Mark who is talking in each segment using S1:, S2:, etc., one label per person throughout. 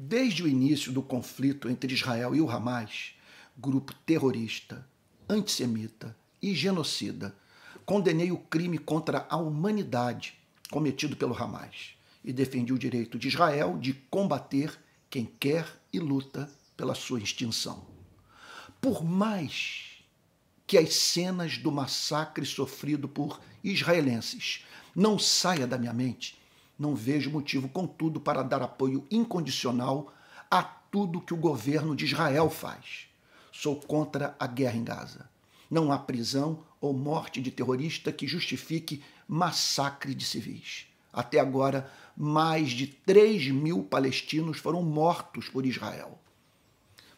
S1: Desde o início do conflito entre Israel e o Hamas, grupo terrorista, antissemita e genocida, condenei o crime contra a humanidade cometido pelo Hamas e defendi o direito de Israel de combater quem quer e luta pela sua extinção. Por mais que as cenas do massacre sofrido por israelenses não saia da minha mente, não vejo motivo, contudo, para dar apoio incondicional a tudo que o governo de Israel faz. Sou contra a guerra em Gaza. Não há prisão ou morte de terrorista que justifique massacre de civis. Até agora, mais de 3 mil palestinos foram mortos por Israel.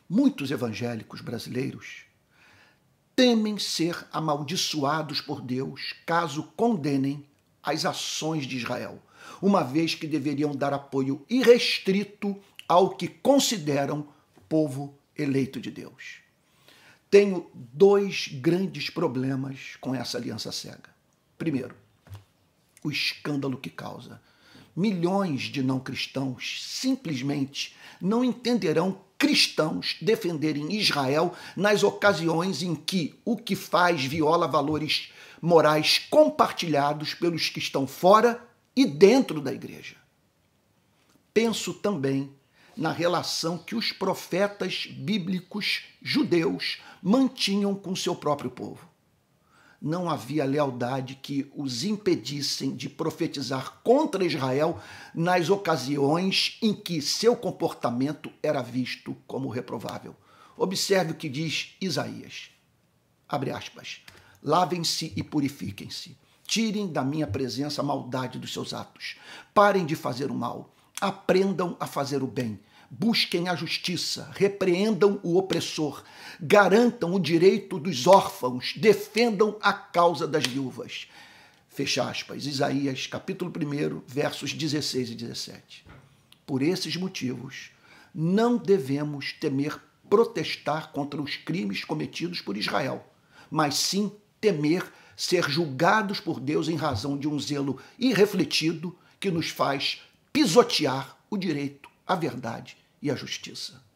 S1: Muitos evangélicos brasileiros temem ser amaldiçoados por Deus caso condenem as ações de Israel, uma vez que deveriam dar apoio irrestrito ao que consideram povo eleito de Deus. Tenho dois grandes problemas com essa aliança cega. Primeiro, o escândalo que causa. Milhões de não cristãos simplesmente não entenderão cristãos defenderem Israel nas ocasiões em que o que faz viola valores morais compartilhados pelos que estão fora e dentro da igreja. Penso também na relação que os profetas bíblicos judeus mantinham com seu próprio povo. Não havia lealdade que os impedissem de profetizar contra Israel nas ocasiões em que seu comportamento era visto como reprovável. Observe o que diz Isaías. Abre aspas. Lavem-se e purifiquem-se Tirem da minha presença a maldade dos seus atos. Parem de fazer o mal. Aprendam a fazer o bem. Busquem a justiça, repreendam o opressor, garantam o direito dos órfãos, defendam a causa das viúvas. Fecha aspas. Isaías, capítulo 1, versos 16 e 17. Por esses motivos, não devemos temer protestar contra os crimes cometidos por Israel, mas sim temer ser julgados por Deus em razão de um zelo irrefletido que nos faz pisotear o direito, a verdade e a justiça.